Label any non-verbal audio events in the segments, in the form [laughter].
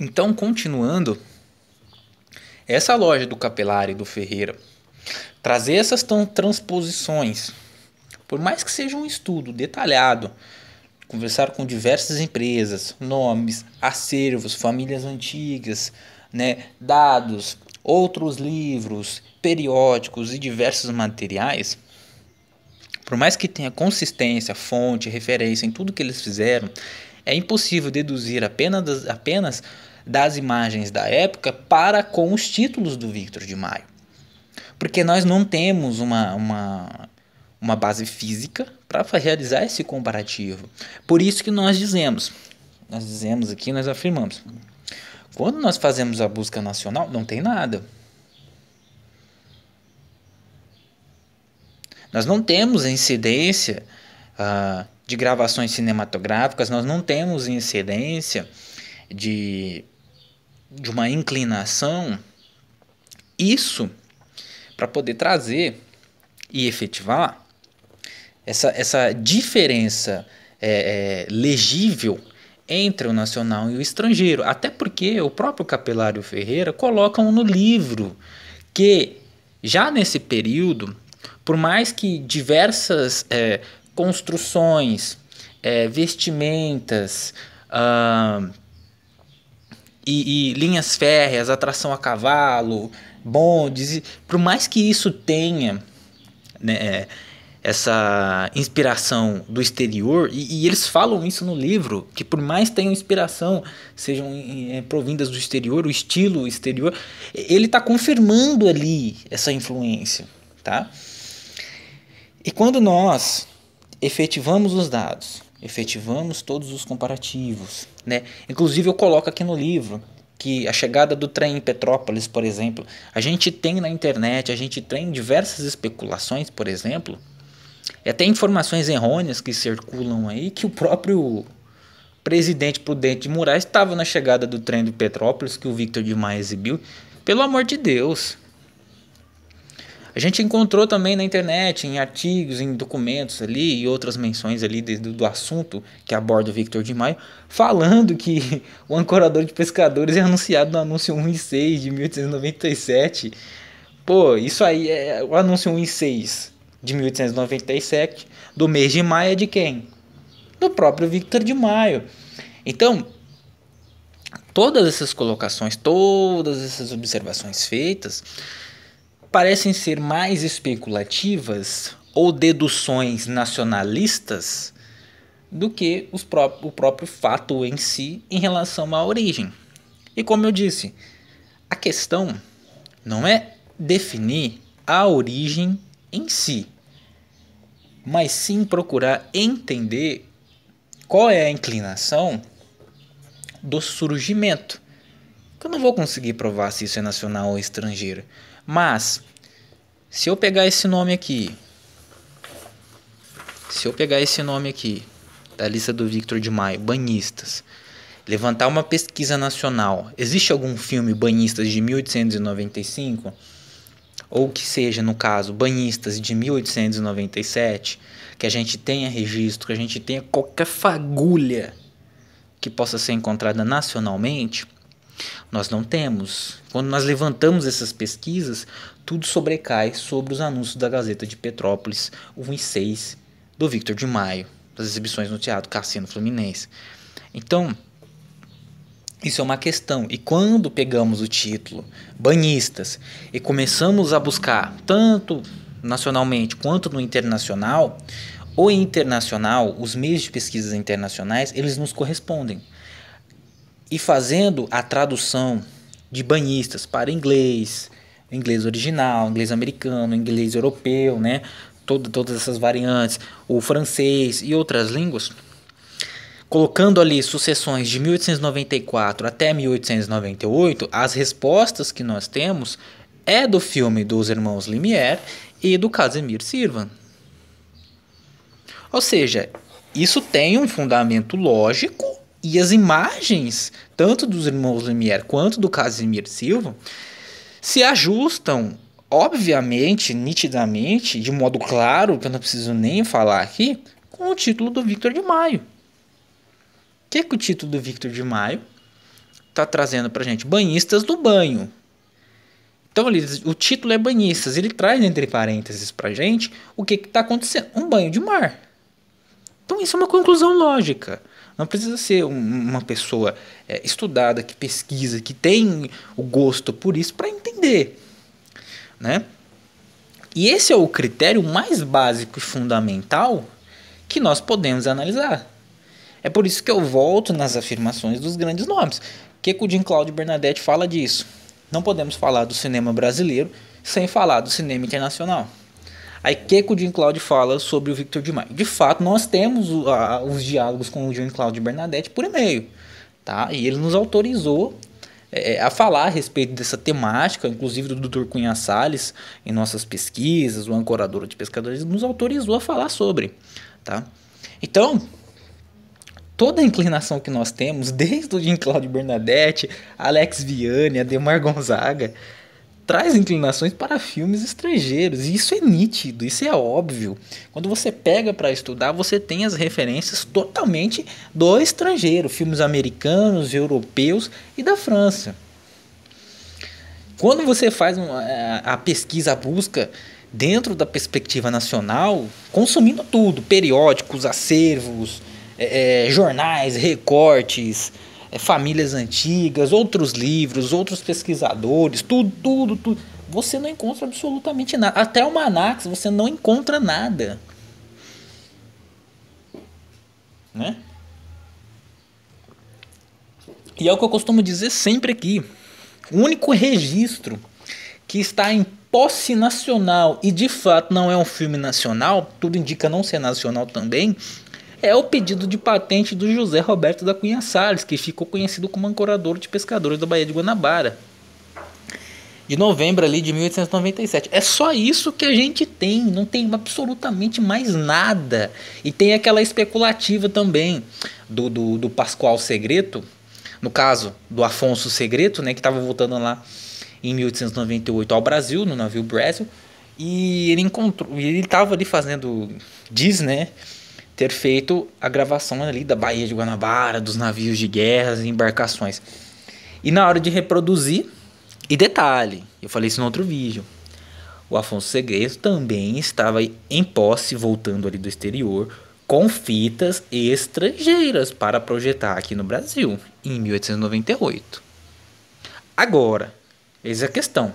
Então, continuando, essa loja do Capelari e do Ferreira, trazer essas transposições, por mais que seja um estudo detalhado, conversar com diversas empresas, nomes, acervos, famílias antigas, né, dados, outros livros, periódicos e diversos materiais, por mais que tenha consistência, fonte, referência em tudo que eles fizeram, é impossível deduzir apenas, apenas das imagens da época para com os títulos do Victor de Maio. Porque nós não temos uma, uma, uma base física para realizar esse comparativo. Por isso que nós dizemos, nós dizemos aqui, nós afirmamos, quando nós fazemos a busca nacional, não tem nada. Nós não temos incidência uh, de gravações cinematográficas, nós não temos incidência de de uma inclinação, isso para poder trazer e efetivar essa, essa diferença é, é, legível entre o nacional e o estrangeiro. Até porque o próprio Capelário Ferreira coloca um no livro que, já nesse período, por mais que diversas é, construções, é, vestimentas, ah, e, e linhas férreas, atração a cavalo, bondes, por mais que isso tenha né, é, essa inspiração do exterior, e, e, eles falam isso no livro, que por mais tenham inspiração, sejam é, provindas do exterior, o estilo exterior, ele está confirmando ali essa influência, tá? E quando nós efetivamos os dados, efetivamos todos os comparativos, né? Inclusive, eu coloco aqui no livro que a chegada do trem em Petrópolis, por exemplo, a gente tem na internet, a gente tem diversas especulações, por exemplo, e até informações errôneas que circulam aí que o próprio presidente Prudente de Moraes estava na chegada do trem de Petrópolis que o Victor de Maia exibiu. Pelo amor de Deus, a gente encontrou também na internet, em artigos, em documentos ali e outras menções ali de, do, do, assunto que aborda o Victor de Maio, falando que [laughs] o ancorador de pescadores é anunciado no anúncio 1 e 6 de 1897. Pô, isso aí é o anúncio 1 e 6 de 1897 do mês de maio é de quem? Do próprio Victor de Maio. Então, todas essas colocações, todas essas observações feitas, parecem ser mais especulativas ou deduções nacionalistas do que pró o próprio fato em si em relação à origem. E como eu disse, a questão não é definir a origem em si, mas sim procurar entender qual é a inclinação do surgimento. Eu não vou conseguir provar se isso é nacional ou estrangeiro, mas, se eu pegar esse nome aqui, se eu pegar esse nome aqui, da lista do Victor de Maio, banhistas, levantar uma pesquisa nacional, existe algum filme banhistas de 1895? Ou que seja, no caso, banhistas de 1897, que a gente tenha registro, que a gente tenha qualquer fagulha que possa ser encontrada nacionalmente? Nós não temos. Quando nós levantamos essas pesquisas, tudo sobrecai sobre os anúncios da Gazeta de Petrópolis 1 e 6 do Victor de Maio, das exibições no Teatro Cassino Fluminense. Então, isso é uma questão. E quando pegamos o título Banhistas e começamos a buscar tanto nacionalmente quanto no internacional, o internacional, os meios de pesquisas internacionais, eles nos correspondem e fazendo a tradução de banhistas para inglês, inglês original, inglês americano, inglês europeu, né? Todo, todas essas variantes, o francês e outras línguas, colocando ali sucessões de 1894 até 1898, as respostas que nós temos é do filme dos irmãos Lumière e do Casimir Sirvan. Ou seja, isso tem um fundamento lógico e as imagens, tanto dos irmãos Lumière quanto do Casimir Silva, se ajustam, obviamente, nitidamente, de modo claro, que eu não preciso nem falar aqui, com o título do Victor de Maio. O que, que o título do Victor de Maio está trazendo para gente? Banhistas do banho. Então, ele, o título é banhistas. Ele traz entre parênteses para gente o que está acontecendo. Um banho de mar. Então, isso é uma conclusão lógica. Não precisa ser um, uma pessoa é, estudada, que pesquisa, que tem o gosto por isso para entender. Né? E esse é o critério mais básico e fundamental que nós podemos analisar. É por isso que eu volto nas afirmações dos grandes nomes. Que o Jean Claude Bernadette fala disso. Não podemos falar do cinema brasileiro sem falar do cinema internacional. Aí o que, que o Jean Claude fala sobre o Victor de Maio. De fato, nós temos a, os diálogos com o Jean Claude Bernadette por e-mail. Tá? E ele nos autorizou é, é a falar a respeito dessa temática, inclusive do Dr. Cunha Salles, em nossas pesquisas, o ancorador de pescadores, nos autorizou a falar sobre. Tá? Então, toda a inclinação que nós temos, [laughs] desde o Jean Claudio Bernadette, Alex Viane, Ademar Gonzaga, traz inclinações para filmes estrangeiros. E isso é nítido, isso é óbvio. Quando você pega para estudar, você tem as referências totalmente do estrangeiro, filmes americanos, europeus e da França. Quando você faz é, a pesquisa, a busca dentro da perspectiva nacional, consumindo tudo, periódicos, acervos, é, é jornais, recortes, é, famílias antigas, outros livros, outros pesquisadores, tudo, tudo, tudo. Você não encontra absolutamente nada. Até o Manax você não encontra nada. Né? E é o que eu costumo dizer sempre aqui. O único registro que está em posse nacional e de fato não é um filme nacional, tudo indica não ser nacional também, é o pedido de patente do José Roberto da Cunha Salles, que ficou conhecido como ancorador de pescadores da Baía de Guanabara. De novembro ali de 1897. É só isso que a gente tem, não tem absolutamente mais nada. E tem aquela especulativa também do, do, do Pascoal Segreto, no caso do Afonso Segreto, né, que estava voltando lá em 1898 ao Brasil, no navio Brasil, e ele encontrou, ele estava ali fazendo diz, né, ter feito a gravação ali da Baía de Guanabara, dos navios de guerra, e embarcações. E na hora de reproduzir, e detalhe, eu falei isso no outro vídeo, o Afonso Segredo também estava em posse, voltando ali do exterior, com fitas estrangeiras para projetar aqui no Brasil, em 1898. Agora, eis a questão.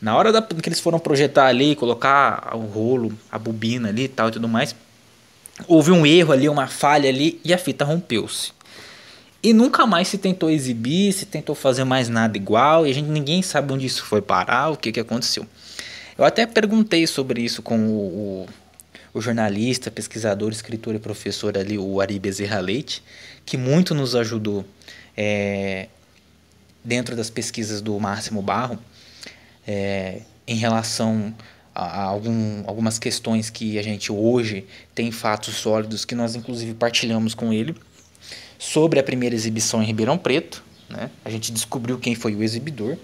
Na hora da, que eles foram projetar ali, colocar o rolo, a bobina ali e tal e tudo mais, houve um erro ali, uma falha ali e a fita rompeu-se. E nunca mais se tentou exibir, se tentou fazer mais nada igual, e a gente ninguém sabe onde isso foi parar, o que, que aconteceu. Eu até perguntei sobre isso com o, o, o jornalista, pesquisador, escritor e professor ali, o Ari Bezerra Leite, que muito nos ajudou é, dentro das pesquisas do Máximo Barro, é, em relação algum, algumas questões que a gente hoje tem fatos sólidos que nós inclusive partilhamos com ele sobre a primeira exibição em Ribeirão Preto. Né? A gente descobriu quem foi o exibidor,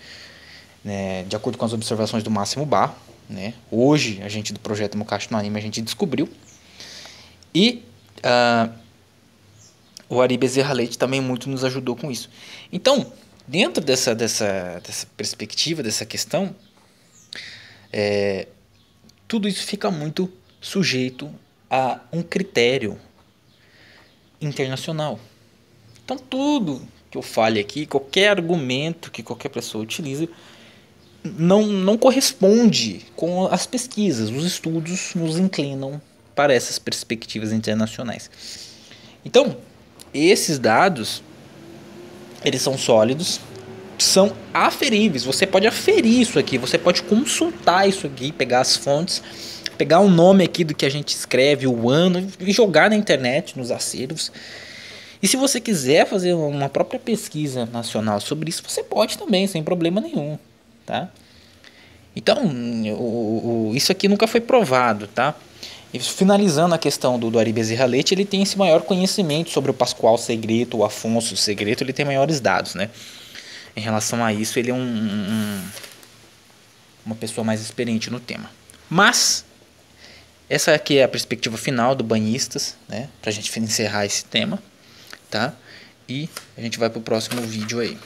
né? de acordo com as observações do Máximo Barro. Né? Hoje, a gente do projeto Mukashi no Anime, a gente descobriu. E uh, o Ari Bezerra Leite também muito nos ajudou com isso. Então, dentro dessa, dessa, dessa perspectiva, dessa questão, é, tudo isso fica muito sujeito a um critério internacional. Então, tudo que eu fale aqui, qualquer argumento que qualquer pessoa utilize, não, não corresponde com as pesquisas, os estudos nos inclinam para essas perspectivas internacionais. Então, esses dados, eles são sólidos, são aferíveis. Você pode aferir isso aqui, você pode consultar isso aqui, pegar as fontes, pegar o nome aqui do que a gente escreve, o ano, e jogar na internet, nos acervos. E se você quiser fazer uma própria pesquisa nacional sobre isso, você pode também, sem problema nenhum, tá? Então, o, o, isso aqui nunca foi provado, tá? E finalizando a questão do, do Ari Bezerra Leite, ele tem esse maior conhecimento sobre o Pascoal Segreto, o Afonso Segreto, ele tem maiores dados, né? em relação a isso, ele é um, um, uma pessoa mais experiente no tema. Mas, essa aqui é a perspectiva final do Banhistas, né? a gente encerrar esse tema, tá? E a gente vai pro próximo vídeo aí.